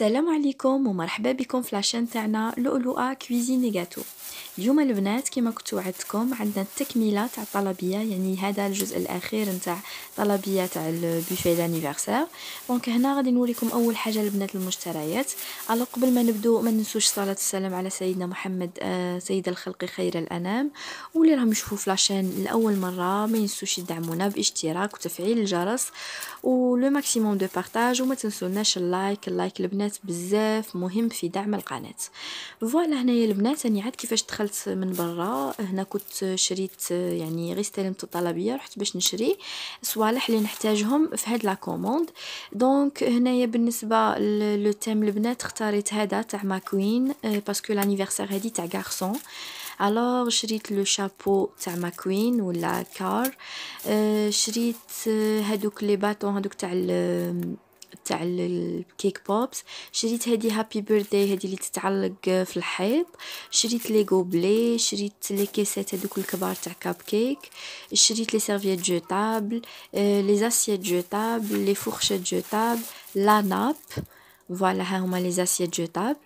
السلام عليكم ومرحبا بكم في لاشين تاعنا لؤلؤه كويزين غاتو اليوم البنات كما كنت وعدتكم عندنا التكمله تاع الطلبيه يعني هذا الجزء الاخير نتاع طلبيه تاع البوفيه دانيفرسير دونك هنا غادي نوريكم اول حاجه البنات المشتريات على قبل ما نبدو ما ننسوش صلاه السلام على سيدنا محمد آه سيد الخلق خير الانام واللي راهم يشوفوا في لاشين لاول مره ما ينسوش يدعمونا باشتراك وتفعيل الجرس ولو ماكسيموم دو بارطاج وما تنسوناش اللايك اللايك البنات البنات بزاف مهم في دعم القناه فوالا هنايا البنات راني عاد كيفاش دخلت من برا هنا كنت شريت يعني غير استلمت الطلبيه رحت باش نشري صوالح اللي نحتاجهم في هاد لا كوموند دونك هنايا بالنسبه لو تيم البنات اختاريت هذا تاع ماكوين آه، باسكو لانيفرسير هادي تاع غارسون الوغ شريت لو شابو تاع ماكوين ولا كار آه، شريت آه، هادوك لي باتون هادوك تاع تاع الكيك بوبس شريت هذه هابي بيرثدي هذه اللي تتعلق في الحيط شريت لي غوبلي شريت لي كيسات هذوك الكبار تاع كاب كيك شريت لي سيرفيت جوتابل آه، لي جو جوتابل لي فورشات جوتابل لا ناب فوالا ها هما لي زاسيات جوتابل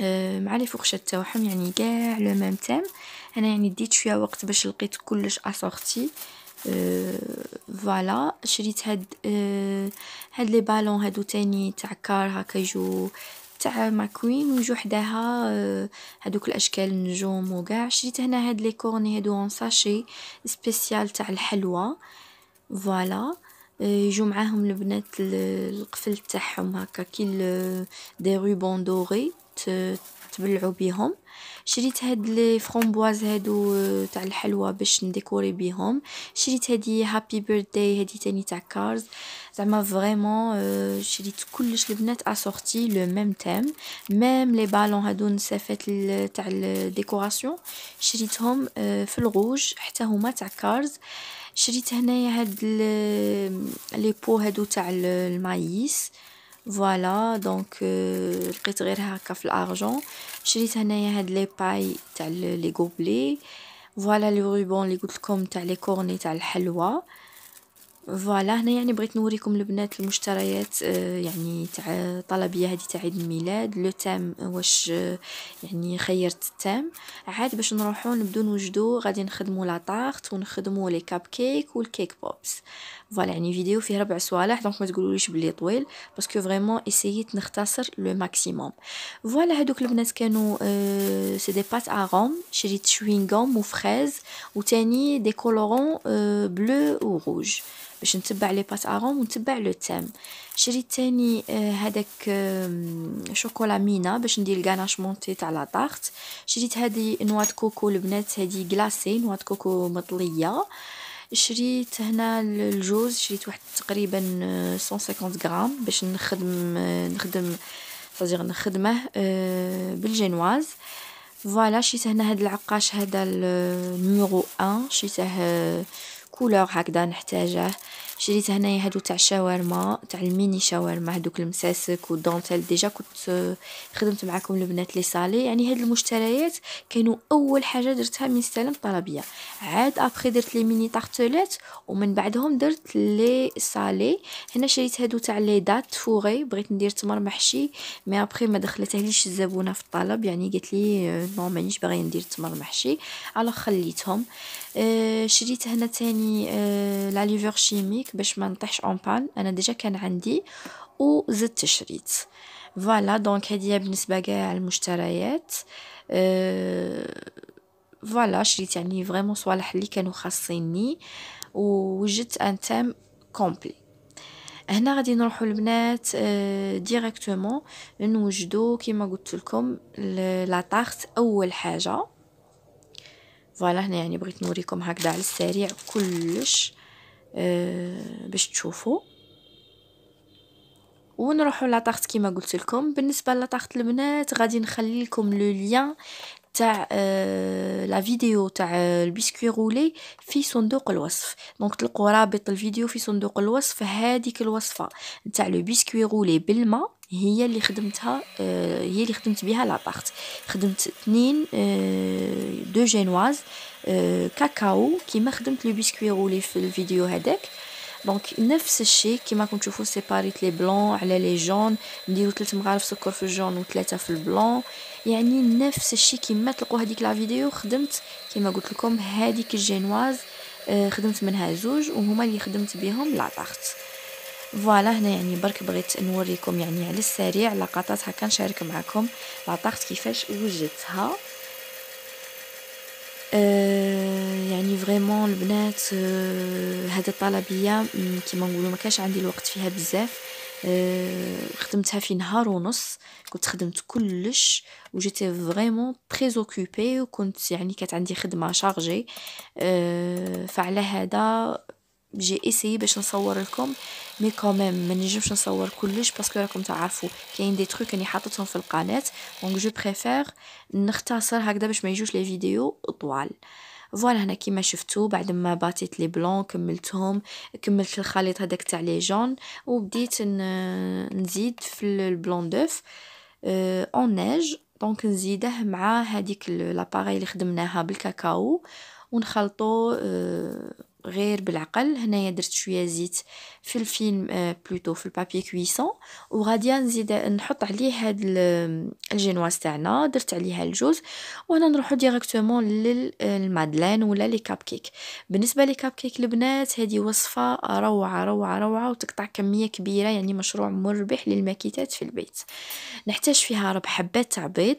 آه، مع لي فورشات تاعهم يعني كاع لو ميم تيم انا يعني ديت شويه وقت باش لقيت كلش اسورتي فوالا شريت هاد هاد لي بالون هادو تاني تاع كار هكا يجو تاع ماكوين ويجو حداها هادوك الاشكال النجوم وكاع شريت هنا هاد لي كورني هادو اون ساشي سبيسيال تاع الحلوى فوالا يجو معاهم البنات القفل تاعهم هكا كي دي روبون دوري تبلعو بيهم شريت هاد لي فرومبواز هادو آه، تاع الحلوى باش نديكوري بيهم شريت هادي هابي بيرثدي هادي تاني تاع كارز زعما فريمون آه، شريت كلش البنات اسورتي لو ميم تيم ميم لي بالون هادو نسافات تاع الديكوراسيون شريتهم آه، في الغوج حتى هما تاع كارز شريت هنايا هاد لي بو هادو تاع المايس فوالا دونك لقيت غير هكا في الارجون شريت هنايا هاد لي باي تاع لي غوبلي فوالا لو روبون لي قلت لكم تاع لي كورني تاع الحلوى فوالا هنا يعني بغيت نوريكم البنات المشتريات آه، يعني تاع طلبيه هذه تاع عيد الميلاد لو تام واش آه، يعني خيرت التام عاد باش نروحو نبدو نوجدو غادي نخدمو طارت ونخدمو لي كاب كيك والكيك بوبس فوالا يعني فيديو فيه ربع صوالح دونك ما تقولوليش بلي طويل باسكو فريمون اسييت نختصر لو ماكسيموم فوالا هذوك البنات كانوا أه سي دي بات ا شريت شوينغوم وفريز وتاني دي كولورون أه بلو وروج باش نتبع لي بات اغوم ونتبع لو تيم شريت تاني هذاك شوكولا مينا باش ندير الكاناش مونتي تاع لا شريت هذه نواه كوكو البنات هذه كلاصي نواه كوكو مطليه شريت هنا الجوز شريت واحد تقريبا 150 آه، غرام باش نخدم آه، نخدم سافودير نخدمه آه، بالجينواز فوالا شريت هنا هاد العقاش هذا نيميرو ان شريته كولور هكذا نحتاجه شريت هنايا هادو تاع الشاورما تاع الميني شاورما هادوك المساسك والدونتيل ديجا كنت آه، خدمت معاكم البنات لي صالي يعني هاد المشتريات كانوا اول حاجه درتها من استلمت طلبيه عاد ابخي درت لي ميني طارتليت ومن بعدهم درت لي صالي هنا شريت هادو تاع لي دات فوغي بغيت ندير تمر محشي مي ابخي ما دخلتهليش الزبونه في الطلب يعني قالت لي نو آه، مانيش باغيه ندير تمر محشي على خليتهم آه، شريت هنا تاني آه، لاليفور شيميك باش ما نطيحش اون بان انا ديجا كان عندي وزدت شريت فوالا دونك هذه بالنسبه كاع المشتريات فوالا آه، شريت يعني فريمون صوالح اللي كانوا خاصيني ووجدت ان تام كومبلي هنا غادي نروحوا البنات ديريكتومون نوجدو كيما قلت لكم لا اول حاجه فوالا هنا يعني بغيت نوريكم هكذا على السريع كلش أه باش تشوفوا ونروحوا لاطاخت كيما قلت لكم بالنسبه لاطاخت البنات غادي نخلي لكم لو ليان تاع أه لا فيديو تاع آه، البسكوي رولي في صندوق الوصف دونك تلقوا رابط الفيديو في صندوق الوصف هذيك الوصفه تاع لو بسكوي رولي بالماء هي اللي خدمتها آه، هي اللي خدمت بها لابارت خدمت اثنين آه، دو جينواز آه، كاكاو كيما خدمت لو بيسكوي رولي في الفيديو هذاك دونك نفس الشيء كيما راكم تشوفوا سيباريت لي بلون على لي جون نديرو ثلاث مغارف سكر في الجون وثلاثه في البلون يعني نفس الشيء كيما تلقوا هذيك لا فيديو خدمت كيما قلت لكم هذيك الجينواز خدمت منها زوج وهما اللي خدمت بهم لابارت فوالا هنا يعني برك بغيت نوريكم يعني على السريع لقطات هكا نشارك معكم لاطارت كيفاش وجدتها أه يعني فريمون البنات أه euh, هذه الطلبيه كيما نقولوا ما كانش عندي الوقت فيها بزاف أه خدمتها في نهار ونص كنت خدمت كلش وجيت فريمون تري اوكوبي وكنت يعني كانت عندي خدمه شارجي أه euh، فعلى هذا جي اسيي باش نصور لكم مي كوميم ما نجمش نصور كلش باسكو راكم تعرفوا كاين دي تروك اني حاطتهم في القناه دونك جو بريفير نختصر هكذا باش ما يجوش لي فيديو طوال فوالا هنا كيما شفتوا بعد ما باتيت لي بلون كملتهم كملت الخليط هذاك تاع لي جون وبديت نزيد في البلون دوف اون نيج دونك نزيده مع هذيك لاباري اللي خدمناها بالكاكاو ونخلطو غير بالعقل هنايا درت شويه زيت في الفيلم بلوتو آه، في البابي كويسون وغادي نزيد نحط عليه هاد آه، الجينواز تاعنا درت عليها الجوز وانا نروحو ديريكتومون آه، للمادلين ولا لي كاب كيك بالنسبه لي كاب كيك البنات هذه وصفه روعه روعه روعه وتقطع كميه كبيره يعني مشروع مربح للماكيتات في البيت نحتاج فيها ربع حبات تاع بيض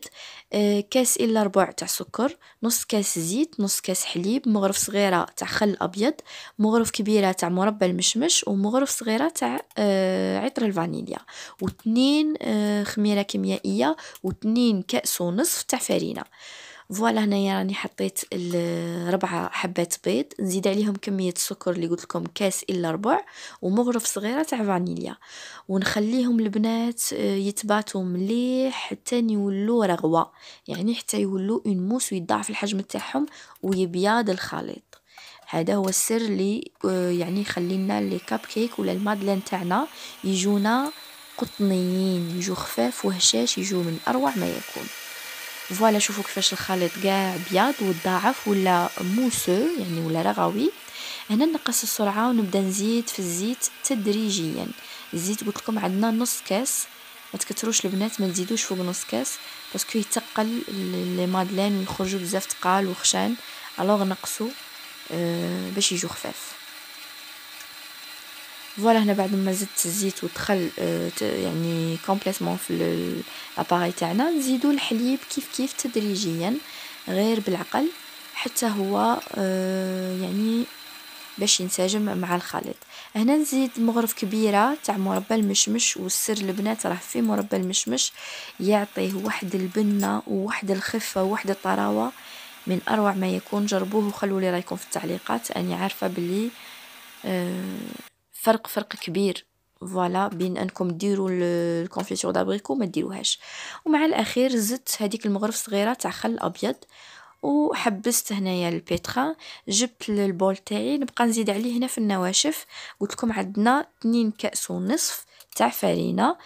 كاس الا ربع تاع سكر نص كاس زيت نص كاس حليب مغرف صغيره تاع خل ابيض الأبيض مغرف كبيرة تاع مربى المشمش ومغرف صغيرة تاع آه، عطر الفانيليا وتنين آه، خميرة كيميائية واثنين كأس ونصف تاع فرينة فوالا هنايا راني حطيت آه، ربع حبات بيض نزيد عليهم كميه السكر اللي قلت لكم كاس الا ربع ومغرف صغيره تاع فانيليا ونخليهم البنات يتباتوا مليح حتى يولوا رغوه يعني حتى يولوا اون موس ويضاعف الحجم تاعهم ويبيض الخليط هذا هو السر اللي آه، يعني يخلينا لي كاب كيك ولا المادلين تاعنا يجونا قطنيين يجو خفاف وهشاش يجو من اروع ما يكون فوالا شوفوا كيفاش الخليط كاع بياض وضاعف ولا موسو يعني ولا رغوي هنا نقص السرعه ونبدا نزيد في الزيت تدريجيا الزيت قلت لكم عندنا نص كاس ما تكتروش البنات ما تزيدوش فوق نص كاس باسكو يتقل لي مادلين ويخرجوا بزاف تقال وخشان الوغ نقصوا آه، باش يجو خفاف فوالا هنا بعد ما زدت الزيت ودخل آه، يعني كومبليتوم في الاباري تاعنا نزيدو الحليب كيف كيف تدريجيا غير بالعقل حتى هو آه، يعني باش ينسجم مع الخليط هنا نزيد مغرف كبيرة تاع مربى المشمش والسر البنات راه في مربى المشمش يعطيه واحد البنة وواحد الخفة وواحد الطراوة من اروع ما يكون جربوه وخلوا لي رايكم في التعليقات اني عارفه بلي آه، فرق فرق كبير فوالا بين انكم ديروا الكونفيتور دابريكو ما ديروهاش ومع الاخير زدت هذيك المغرف صغيره تاع خل ابيض وحبست هنايا البيترا جبت البول تاعي نبقى نزيد عليه هنا في النواشف قلت لكم عندنا 2 كاس ونصف تاع فرينه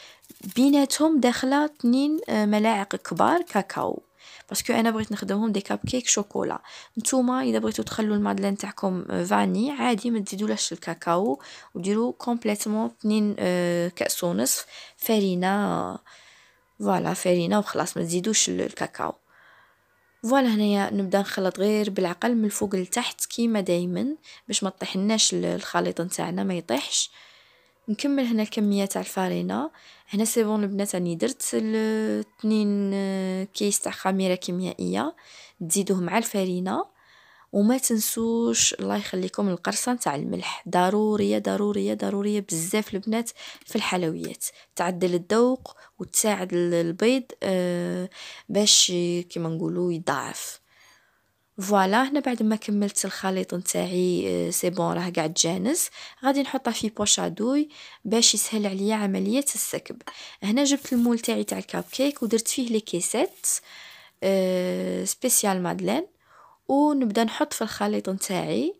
بيناتهم داخله 2 آه، ملاعق كبار كاكاو باسكو انا بغيت نخدمهم دي كاب كيك شوكولا نتوما اذا بغيتو تخلو المادلين تاعكم آه, فاني عادي ما تزيدولاش الكاكاو وديرو كومبليتوم 2 آه, كاس ونصف فرينه فوالا فرينه وخلاص ما تزيدوش الكاكاو فوالا هنايا نبدا نخلط غير بالعقل من الفوق لتحت كيما دائما باش ما طيحناش الخليط نتاعنا ما يطيحش نكمل هنا الكميه تاع الفارينه هنا سي بون البنات راني درت الاثنين آه، كيس تاع خميره كيميائيه تزيدوه مع الفارينه وما تنسوش الله يخليكم القرصه تاع الملح ضروريه ضروريه ضروريه بزاف البنات في الحلويات تعدل الذوق وتساعد البيض آه، باش كيما نقولوا يضاعف فوالا هنا بعد ما كملت الخليط نتاعي آه، سي بون راه قاعد جانس غادي نحطها في بوشا دوي باش يسهل عليا عمليه السكب هنا جبت المول تاعي تاع الكاب كيك ودرت فيه لي كيسات سبيسيال آه، مادلين ونبدا نحط في الخليط نتاعي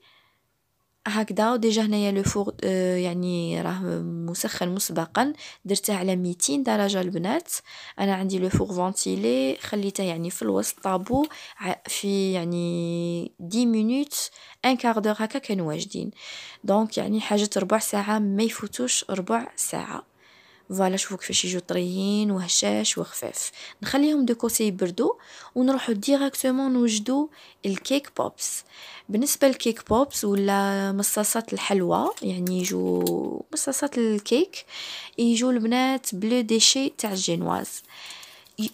هكذا وديجا هنايا لو فور آه، يعني راه مسخن مسبقا درته على 200 درجه البنات انا عندي لو فور فونتيلي خليته يعني في الوسط طابو في يعني 10 مينوت ان كاردور هكا كانوا واجدين دونك يعني حاجه ربع ساعه ما يفوتوش ربع ساعه فوالا شوفوا كيفاش يجوا طريين وهشاش وخفاف نخليهم دو كوسي يبردوا ونروحوا ديريكتومون نوجدوا الكيك بوبس بالنسبه للكيك بوبس ولا مصاصات الحلوى يعني يجوا مصاصات الكيك يجوا البنات بلو ديشي تاع الجينواز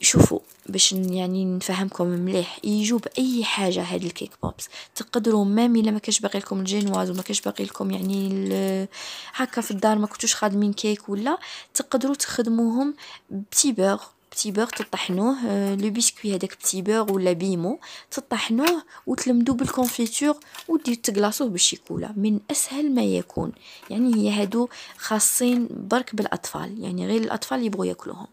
شوفوا باش يعني نفهمكم مليح يجوا باي حاجه هاد الكيك بوبس تقدروا مام الا ما كاش باقي لكم الجينواز وما كاش باقي لكم يعني هكا في الدار ما كنتوش خادمين كيك ولا تقدروا تخدموهم بتي بيغ بتي بيغ تطحنوه آه، لو بيسكوي هذاك بتي بيغ ولا بيمو تطحنوه وتلمدوه بالكونفيتور ودير تقلاصوه بالشيكولا من اسهل ما يكون يعني هي هادو خاصين برك بالاطفال يعني غير الاطفال يبغوا ياكلوهم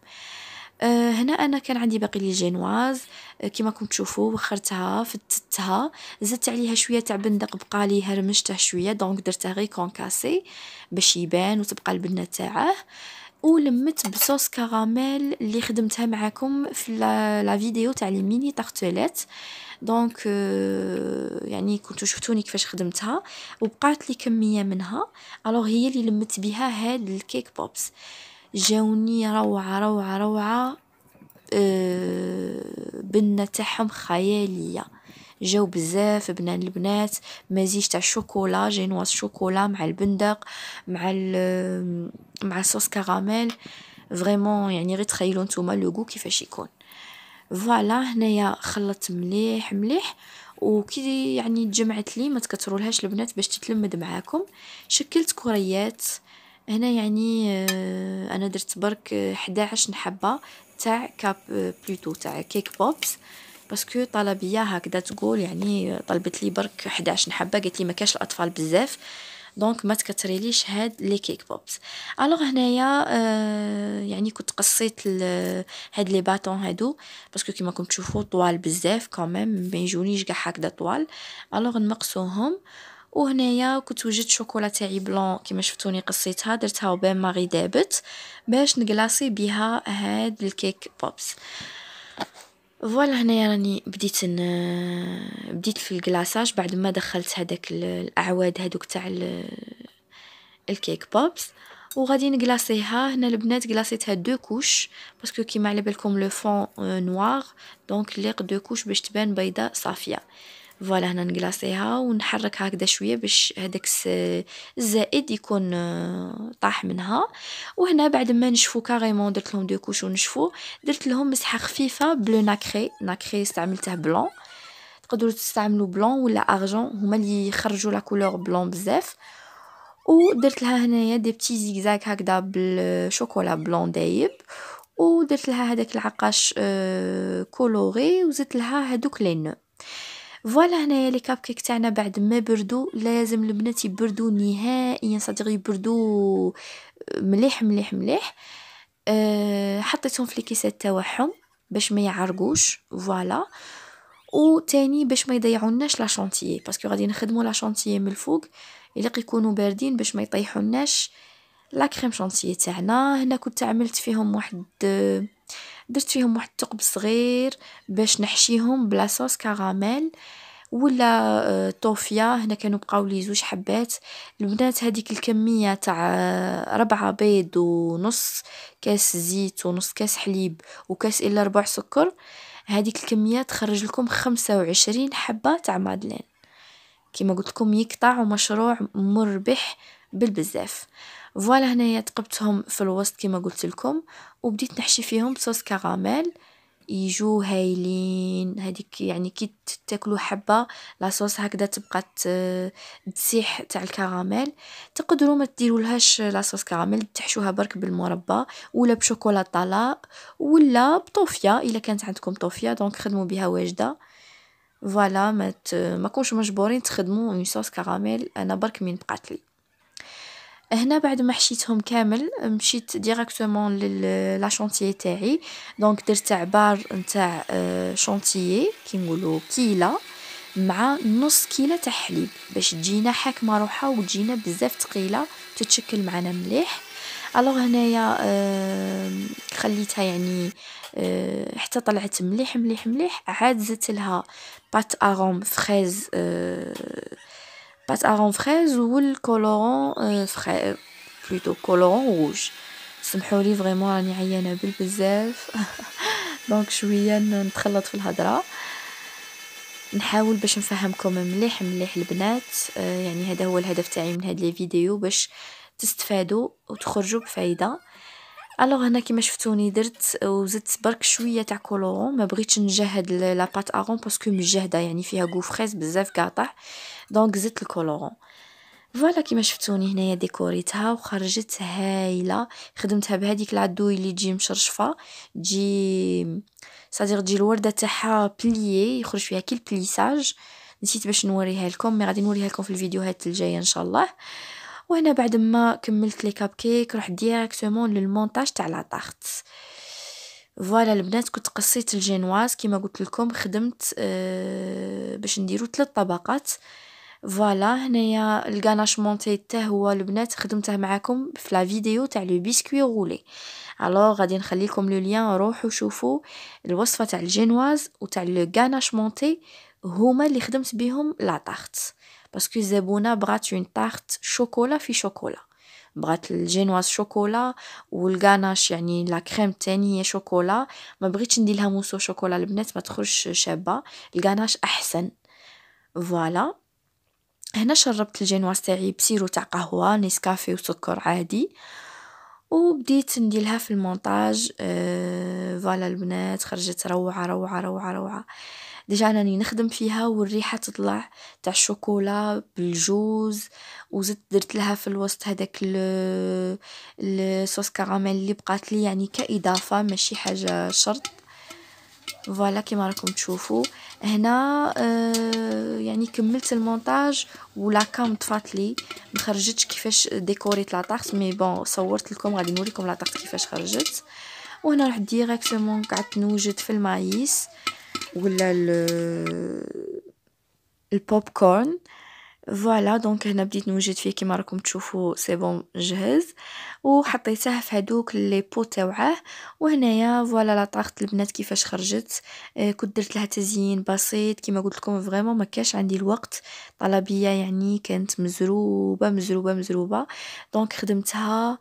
آه، هنا انا كان عندي باقي لي جينواز آه، كيما كنت تشوفوا وخرتها فتتها زدت عليها شويه تاع بندق بقى لي هرمشته شويه دونك درتها غير كونكاسي باش يبان وتبقى البنه تاعه ولمت بصوص كراميل اللي خدمتها معاكم في لا فيديو تاع لي ميني تارتليت دونك آه، يعني كنتو شفتوني كيفاش خدمتها وبقات لي كميه منها الوغ هي اللي لمت بها هاد الكيك بوبس جاوني روعة روعة روعة آه، بنة تاعهم خيالية جاو بزاف بنان البنات مزيج تاع الشوكولا جينواز شوكولا مع البندق مع مع صوص كراميل فريمون يعني غير تخيلوا نتوما لوغو كيفاش يكون فوالا هنايا خلطت مليح مليح وكي يعني تجمعت لي ما تكثرولهاش البنات باش تتلمد معاكم شكلت كريات هنا يعني آه، انا درت برك 11 حبه تاع كاب آه، بلوتو تاع كيك بوبس باسكو طلبيه هكذا تقول يعني آه، طلبت لي برك 11 حبه قالت لي ما كاش الاطفال بزاف دونك ما تكتريليش هاد لي كيك بوبس الوغ هنايا آه يعني كنت قصيت هاد لي باتون هادو باسكو كيما راكم تشوفوا طوال بزاف كوميم ما يجونيش كاع هكذا طوال الوغ نقصوهم وهنايا كنت وجدت شوكولا تاعي بلون كيما شفتوني قصيتها درتها وبين ماري دابت باش نقلاصي بها هاد الكيك بوبس فوالا هنايا راني بديت ن... بديت في الكلاصاج بعد ما دخلت هذاك الاعواد هذوك تاع ال... الكيك بوبس وغادي نكلاصيها هنا البنات كلاصيتها دو كوش باسكو كيما على بالكم لو فون آه، نوار دونك ليق دو كوش باش تبان بيضاء صافيه فوالا هنا نقلاصيها ونحرك هكذا شويه باش هذاك الزائد يكون آه، طاح منها وهنا بعد ما نشفو كاريمون درت لهم دو كوش ونشفو درت لهم مسحه خفيفه بلو ناكري ناكري استعملته بلون تقدروا تستعملوا بلون ولا ارجون هما اللي يخرجوا لا كولور بلون بزاف ودرت لها هنايا دي بتي زيكزاك هكذا بالشوكولا بلون دايب ودرت لها هذاك العقاش آه، كولوري وزدت لها هذوك لي نو فوالا هنايا لي كاب كيك تاعنا بعد ما بردو لازم البنات يبردو نهائيا صديق يبردو مليح مليح مليح أه حطيتهم في لي كيسات تاعهم باش ما يعرقوش فوالا تاني باش ما يضيعوناش لا شونتيي باسكو غادي نخدمو لا شونتيي من الفوق الا يكونوا باردين باش ما يطيحوناش لا كريم شونتيي تاعنا هنا كنت عملت فيهم واحد درت فيهم واحد الثقب صغير باش نحشيهم بلاصوص كراميل ولا آه، طوفيا هنا كانوا بقاو لي زوج حبات البنات هذيك الكميه تاع آه، ربعة بيض ونص كاس زيت ونص كاس حليب وكاس الا ربع سكر هذيك الكميه تخرج لكم 25 حبه تاع مادلين كيما قلت لكم يقطع ومشروع مربح بالبزاف فوالا هنايا تقبتهم في الوسط كيما قلت لكم وبديت نحشي فيهم بصوص كراميل يجو هايلين هذيك يعني كي تاكلوا حبه لاصوص هكذا تبقى تسيح تاع الكراميل تقدروا ما ديرولهاش لا لاصوص كراميل تحشوها برك بالمربى ولا بشوكولا طلاء ولا بطوفيا الا كانت عندكم طوفيا دونك خدموا بها واجده فوالا ما ت... ما كونش مجبورين تخدموا اون صوص كراميل انا برك من بقاتلي هنا بعد ما حشيتهم كامل مشيت ديريكتومون لا شونتيي تاعي دونك درت عبار نتاع شونتيي آه، كي نقولوا كيله مع نص كيله تاع حليب باش تجينا حاكمه روحها وتجينا بزاف ثقيله تتشكل معنا مليح الوغ هنايا آه، خليتها يعني آه، حتى طلعت مليح مليح مليح عاد زدت لها بات اروم فريز pâte à rond fraise ou le colorant euh, frais euh, plutôt colorant rouge سمحوا لي فريمون راني عيانه بالبزاف دونك شويه نتخلط في الهضره نحاول باش نفهمكم مليح مليح البنات يعني هذا هو الهدف تاعي من هاد لي فيديو باش تستفادوا وتخرجوا بفايده الوغ هنا كيما شفتوني درت وزدت برك شويه تاع كولورون ما بغيتش نجهد لا بات ارون باسكو مجهده يعني فيها غو فريز بزاف قاطع دونك زدت الكولورون فوالا كيما شفتوني هنايا ديكوريتها وخرجت هايله خدمتها بهذيك العدوي اللي تجي مشرشفه تجي سادير تجي الورده تاعها بليي يخرج فيها كي البليساج نسيت باش نوريها لكم مي غادي نوريها لكم في الفيديوهات الجايه ان شاء الله وهنا بعد ما كملت لي كاب كيك رحت ديريكتومون للمونتاج تاع لا طارت فوالا البنات كنت قصيت الجينواز كيما قلت لكم خدمت آه، باش نديرو ثلاث طبقات فوالا هنايا الكاناش مونتي حتى هو البنات خدمته معاكم في لا فيديو تاع لو بيسكوي رولي الوغ غادي لكم لو ليان روحوا شوفوا الوصفه تاع الجينواز وتاع لو كاناش مونتي هما اللي خدمت بهم لا طارت باسكو الزبونة بغات اون تارت شوكولا في شوكولا بغات الجينواز شوكولا والغاناش يعني لا كريم تاني هي شوكولا ما بغيتش نديرلها موسو شوكولا البنات ما تخرجش شابه الغاناش احسن فوالا هنا شربت الجينواز تاعي بسيرو تاع قهوه نسكافي وسكر عادي وبديت نديرلها في المونتاج فوالا أه البنات خرجت روعه روعه روعه روعه ديجا راني نخدم فيها والريحة تطلع تاع الشوكولا بالجوز وزدت درت لها في الوسط هذاك الصوص كراميل اللي بقات لي يعني كاضافه ماشي حاجه شرط فوالا كيما راكم تشوفوا هنا آه، يعني كملت المونتاج ولا كام طفات لي ما خرجتش كيفاش ديكوريت لاطارت مي بون صورت لكم غادي نوريكم لاطارت كيفاش خرجت وهنا رحت ديريكتومون قعدت نوجد في المايس ولا البوب كورن فوالا دونك هنا بديت نوجد فيه كيما راكم تشوفوا سي بون جهز وحطيته في هذوك لي بو تاوعه وهنايا فوالا لا طارت البنات كيفاش خرجت آه، كنت درت لها تزيين بسيط كيما قلت لكم فريمون ما كاش عندي الوقت طلبيه يعني كانت مزروبه مزروبه مزروبه دونك خدمتها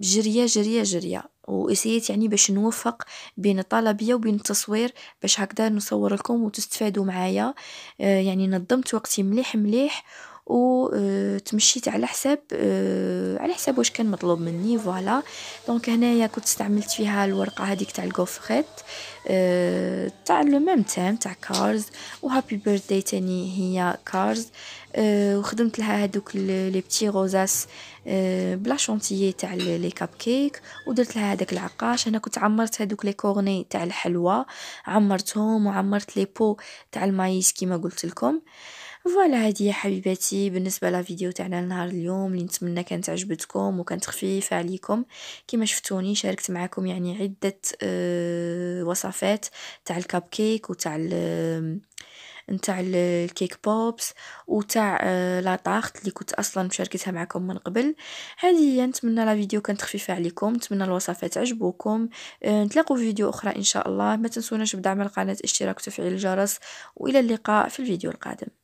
جريه جريه جريه واسيت يعني باش نوفق بين الطلبية وبين التصوير باش هكدا نصور لكم وتستفادوا معايا آه، يعني نظمت وقتي مليح مليح وتمشيت آه، على حساب آه، على حساب واش كان مطلوب مني فوالا دونك هنايا كنت استعملت فيها الورقه هذيك تاع الكوفريت آه، تاع لو ميم تيم تاع كارز وهابي بيرثداي تاني هي كارز وخدمت لها هذوك لي بتي غوزاس بلا شونتيي تاع لي كاب كيك ودرت لها هذاك العقاش انا كنت عمرت هذوك لي كورني تاع الحلوى عمرتهم وعمرت لي بو تاع المايس كيما قلت لكم فوالا هذه يا حبيباتي بالنسبه لا فيديو تاعنا لنهار اليوم اللي نتمنى كانت عجبتكم وكانت خفيفه عليكم كما شفتوني شاركت معكم يعني عده أه وصفات تاع الكاب كيك وتاع نتاع الكيك بوبس وتاع لا طارت اللي كنت اصلا مشاركتها معكم من قبل هذه هي نتمنى لا فيديو كانت خفيفه عليكم نتمنى الوصفات عجبوكم آه، نتلاقوا في فيديو اخرى ان شاء الله ما تنسوناش بدعم القناه اشتراك وتفعيل الجرس والى اللقاء في الفيديو القادم